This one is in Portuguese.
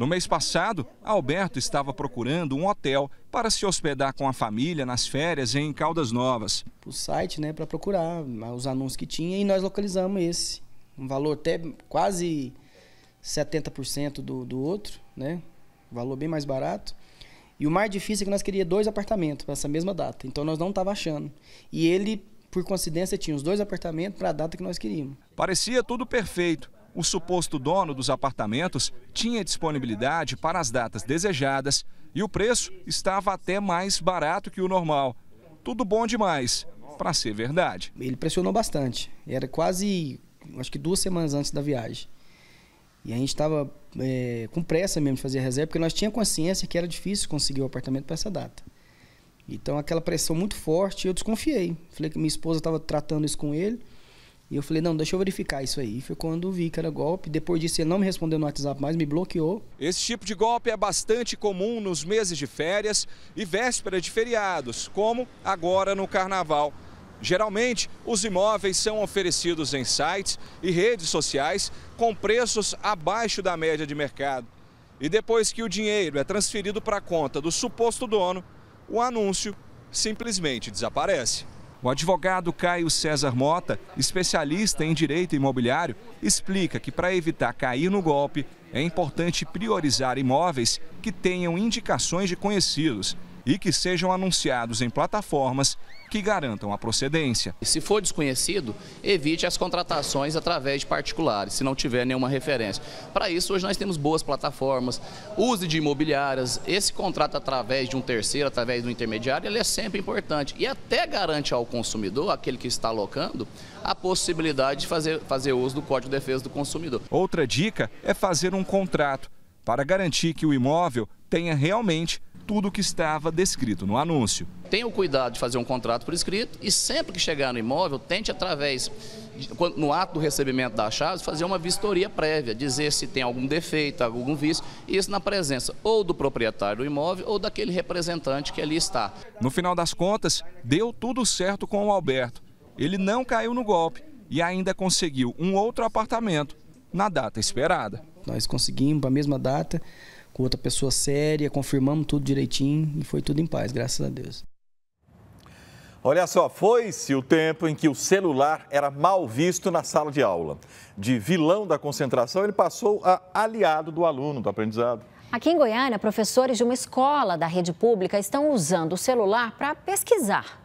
No mês passado, Alberto estava procurando um hotel para se hospedar com a família nas férias em Caldas Novas. O site, né, para procurar os anúncios que tinha e nós localizamos esse. Um valor até quase 70% do, do outro, né? Um valor bem mais barato. E o mais difícil é que nós queríamos dois apartamentos para essa mesma data. Então nós não estava achando. E ele, por coincidência, tinha os dois apartamentos para a data que nós queríamos. Parecia tudo perfeito o suposto dono dos apartamentos tinha disponibilidade para as datas desejadas e o preço estava até mais barato que o normal. Tudo bom demais, para ser verdade. Ele pressionou bastante. Era quase, acho que duas semanas antes da viagem. E a gente estava é, com pressa mesmo de fazer a reserva, porque nós tínhamos consciência que era difícil conseguir o apartamento para essa data. Então, aquela pressão muito forte, eu desconfiei. Falei que minha esposa estava tratando isso com ele. E eu falei, não, deixa eu verificar isso aí. Foi quando vi que era golpe. Depois disso, ele não me respondeu no WhatsApp mais, me bloqueou. Esse tipo de golpe é bastante comum nos meses de férias e véspera de feriados, como agora no carnaval. Geralmente, os imóveis são oferecidos em sites e redes sociais com preços abaixo da média de mercado. E depois que o dinheiro é transferido para a conta do suposto dono, o anúncio simplesmente desaparece. O advogado Caio César Mota, especialista em direito imobiliário, explica que para evitar cair no golpe, é importante priorizar imóveis que tenham indicações de conhecidos e que sejam anunciados em plataformas que garantam a procedência. Se for desconhecido, evite as contratações através de particulares, se não tiver nenhuma referência. Para isso, hoje nós temos boas plataformas, use de imobiliárias, esse contrato através de um terceiro, através do intermediário, ele é sempre importante e até garante ao consumidor, aquele que está alocando, a possibilidade de fazer, fazer uso do Código de Defesa do Consumidor. Outra dica é fazer um contrato para garantir que o imóvel tenha realmente tudo o que estava descrito no anúncio. Tenha o cuidado de fazer um contrato por escrito e sempre que chegar no imóvel, tente através, no ato do recebimento da chave, fazer uma vistoria prévia, dizer se tem algum defeito, algum vício, e isso na presença ou do proprietário do imóvel ou daquele representante que ali está. No final das contas, deu tudo certo com o Alberto. Ele não caiu no golpe e ainda conseguiu um outro apartamento na data esperada. Nós conseguimos, para a mesma data, com outra pessoa séria, confirmamos tudo direitinho e foi tudo em paz, graças a Deus. Olha só, foi-se o tempo em que o celular era mal visto na sala de aula. De vilão da concentração, ele passou a aliado do aluno do aprendizado. Aqui em Goiânia, professores de uma escola da rede pública estão usando o celular para pesquisar.